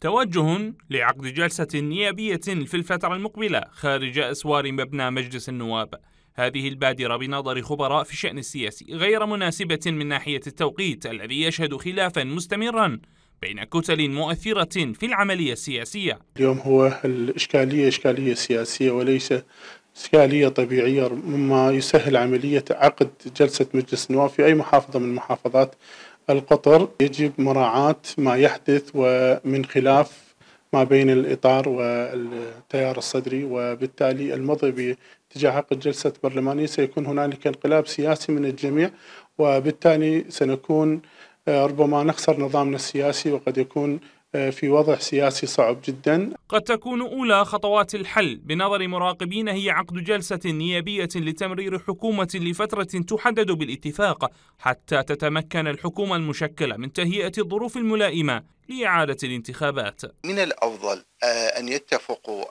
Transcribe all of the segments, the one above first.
توجه لعقد جلسة نيابية في الفترة المقبلة خارج أسوار مبنى مجلس النواب هذه البادرة بنظر خبراء في الشأن السياسي غير مناسبة من ناحية التوقيت الذي يشهد خلافا مستمرا بين كتل مؤثرة في العملية السياسية اليوم هو الإشكالية إشكالية سياسية وليس إشكالية طبيعية مما يسهل عملية عقد جلسة مجلس النواب في أي محافظة من المحافظات القطر يجب مراعاة ما يحدث ومن خلاف ما بين الإطار والتيار الصدري وبالتالي المضي باتجاه عقد جلسة برلمانية سيكون هنالك انقلاب سياسي من الجميع وبالتالي سنكون آه، ربما نخسر نظامنا السياسي وقد يكون آه، في وضع سياسي صعب جدا قد تكون أولى خطوات الحل بنظر مراقبين هي عقد جلسة نيابية لتمرير حكومة لفترة تحدد بالاتفاق حتى تتمكن الحكومة المشكلة من تهيئة الظروف الملائمة لإعادة الانتخابات من الأفضل آه، أن يتفقوا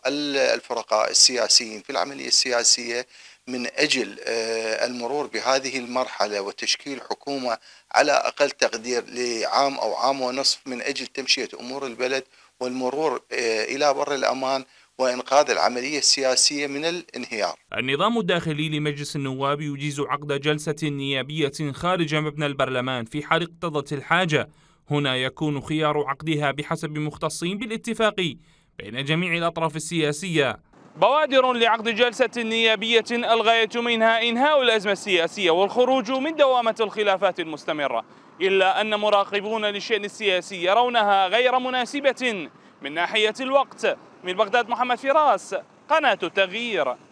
الفرقاء السياسيين في العملية السياسية من أجل آه، المرور بهذه المرحلة وتشكيل حكومة على أقل تقدير لعام أو عام ونصف من أجل تمشية أمور أمور البلد والمرور آه، إلى بر الأمان وإنقاذ العملية السياسية من الانهيار النظام الداخلي لمجلس النواب يجيز عقد جلسة نيابية خارج مبنى البرلمان في حال اقتضت الحاجة هنا يكون خيار عقدها بحسب مختصين بالاتفاق بين جميع الأطراف السياسية بوادر لعقد جلسة نيابية الغاية منها إنهاء الأزمة السياسية والخروج من دوامة الخلافات المستمرة إلا أن مراقبون للشأن السياسي يرونها غير مناسبة من ناحية الوقت من بغداد محمد فراس قناة التغيير